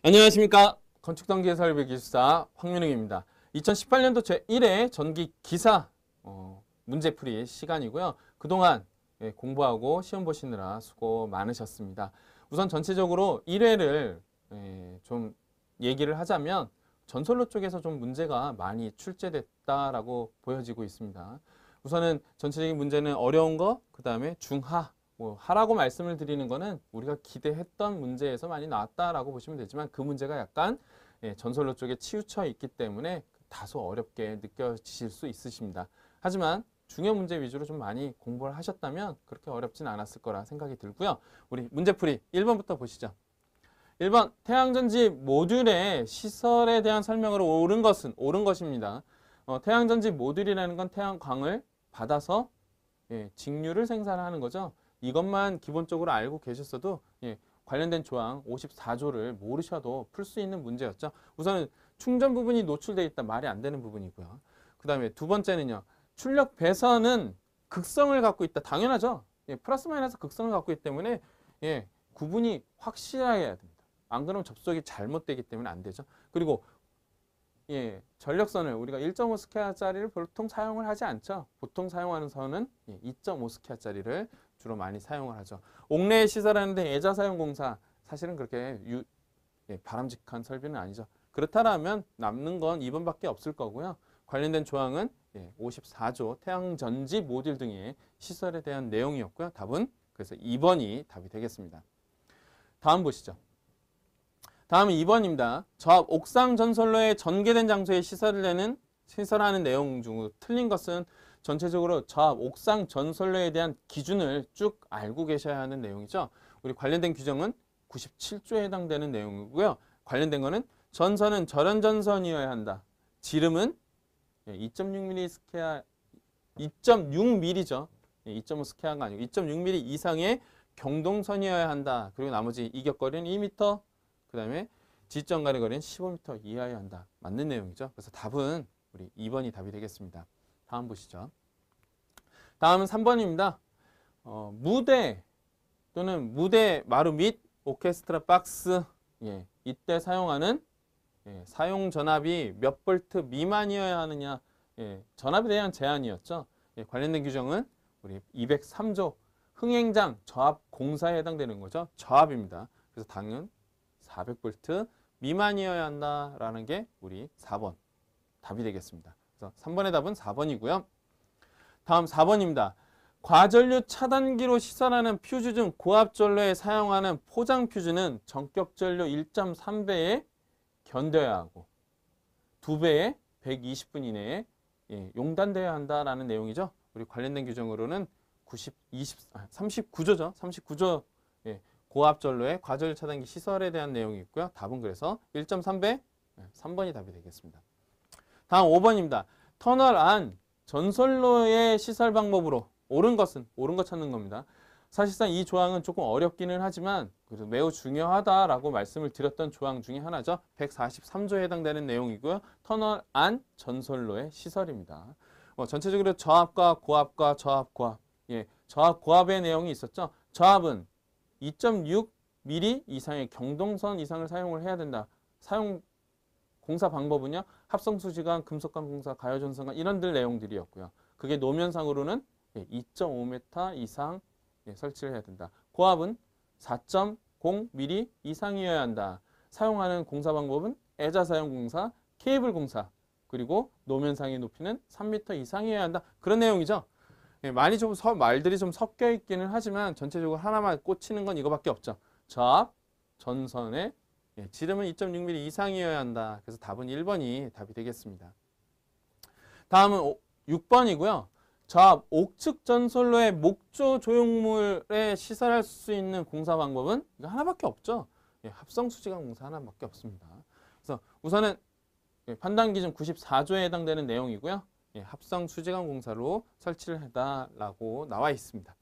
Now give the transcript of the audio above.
안녕하십니까 건축단계 설비24 황민웅입니다 2018년도 제1회 전기 기사 어, 문제풀이 시간이고요 그동안 예, 공부하고 시험 보시느라 수고 많으셨습니다 우선 전체적으로 1회를 예, 좀 얘기를 하자면 전설로 쪽에서 좀 문제가 많이 출제됐다라고 보여지고 있습니다 우선은 전체적인 문제는 어려운 거, 그 다음에 중하 뭐 하라고 말씀을 드리는 거는 우리가 기대했던 문제에서 많이 나왔다라고 보시면 되지만 그 문제가 약간 예, 전설로 쪽에 치우쳐 있기 때문에 다소 어렵게 느껴지실 수 있으십니다. 하지만 중요 문제 위주로 좀 많이 공부를 하셨다면 그렇게 어렵진 않았을 거라 생각이 들고요. 우리 문제풀이 1번부터 보시죠. 1번 태양전지 모듈의 시설에 대한 설명으로 옳은 것은 옳은 것입니다. 어, 태양전지 모듈이라는 건 태양광을 받아서 예, 직류를 생산하는 거죠. 이것만 기본적으로 알고 계셨어도 예, 관련된 조항 54조를 모르셔도 풀 수 있는 문제였죠. 우선은 충전 부분이 노출되어 있다 말이 안 되는 부분이고요. 그 다음에 두 번째는요. 출력 배선은 극성을 갖고 있다. 당연하죠. 예, 플러스 마이너스 극성을 갖고 있기 때문에 예, 구분이 확실하게 해야 됩니다. 안 그러면 접속이 잘못되기 때문에 안 되죠. 그리고 예, 전력선을 우리가 1.5스퀘어짜리를 보통 사용을 하지 않죠. 보통 사용하는 선은 2.5스퀘어짜리를 예, 주로 많이 사용을 하죠. 옥내 시설하는데 애자 사용 공사 사실은 그렇게 유, 예, 바람직한 설비는 아니죠. 그렇다라면 남는 건 2번밖에 없을 거고요. 관련된 조항은 예, 54조 태양전지 모듈 등의 시설에 대한 내용이었고요. 답은 그래서 2번이 답이 되겠습니다. 다음 보시죠. 다음은 2번입니다. 저압 옥상 전설로의 전개된 장소에 시설을 내는 시설하는 내용 중 틀린 것은 전체적으로 저 옥상 전설로에 대한 기준을 쭉 알고 계셔야 하는 내용이죠. 우리 관련된 규정은 97조에 해당되는 내용이고요. 관련된 거는 전선은 저런 전선이어야 한다. 지름은 2.6mm 예, 스퀘어 2.6mm죠. 2.5 예, 스퀘어가 아니고 2.6mm 이상의 경동선이어야 한다. 그리고 나머지 이격거리는 2m, 그 다음에 지점 간의 거리는 15m 이하여야 한다. 맞는 내용이죠. 그래서 답은 우리 2번이 답이 되겠습니다. 다음 보시죠. 다음은 3번입니다. 어, 무대 또는 무대 마루 및 오케스트라 박스 예, 이때 사용하는 예, 사용 전압이 몇 볼트 미만이어야 하느냐 예, 전압에 대한 제한이었죠. 예, 관련된 규정은 우리 203조 흥행장 저압 공사에 해당되는 거죠. 저압입니다. 그래서 당연 400V 미만이어야 한다라는 게 우리 4번 답이 되겠습니다. 그래서 3번의 답은 4번이고요. 다음 4번입니다. 과전류 차단기로 시설하는 퓨즈 중 고압전류에 사용하는 포장 퓨즈는 전격전류 1.3배에 견뎌야 하고 2배에 120분 이내에 예, 용단되어야 한다라는 내용이죠. 우리 관련된 규정으로는 90, 20, 39조죠. 39조 고압전류의 과전류 차단기 시설에 대한 내용이 있고요. 답은 그래서 1.3배 3번이 예, 답이 되겠습니다. 다음 5번입니다. 터널 안 전설로의 시설 방법으로 옳은 것은 옳은 것 찾는 겁니다. 사실상 이 조항은 조금 어렵기는 하지만 그래도 매우 중요하다라고 말씀을 드렸던 조항 중에 하나죠. 143조에 해당되는 내용이고요. 터널 안 전설로의 시설입니다. 뭐 전체적으로 저압과 고압과 저압, 고압. 예, 저압, 고압의 내용이 있었죠. 저압은 2.6mm 이상의 경동선 이상을 사용을 해야 된다. 사용 공사 방법은요. 합성수지간, 금속감 공사, 가열전선관 이런 들 내용들이었고요. 그게 노면상으로는 2.5m 예, 이상 예, 설치를 해야 된다. 고압은 4.0mm 이상이어야 한다. 사용하는 공사 방법은 애자 사용 공사, 케이블 공사, 그리고 노면상의 높이는 3m 이상이어야 한다. 그런 내용이죠. 예, 많이 좀 서, 말들이 좀 섞여 있기는 하지만 전체적으로 하나만 꽂히는 건 이거밖에 없죠. 저압, 전선의 예, 지름은 2.6mm 이상이어야 한다. 그래서 답은 1번이 답이 되겠습니다. 다음은 6번이고요. 좌압 옥측 전솔로의 목조 조형물에 시설할 수 있는 공사 방법은 이거 하나밖에 없죠. 예, 합성 수지관 공사 하나밖에 없습니다. 그래서 우선은 예, 판단 기준 94조에 해당되는 내용이고요. 예, 합성 수지관 공사로 설치를 해달라고 나와 있습니다.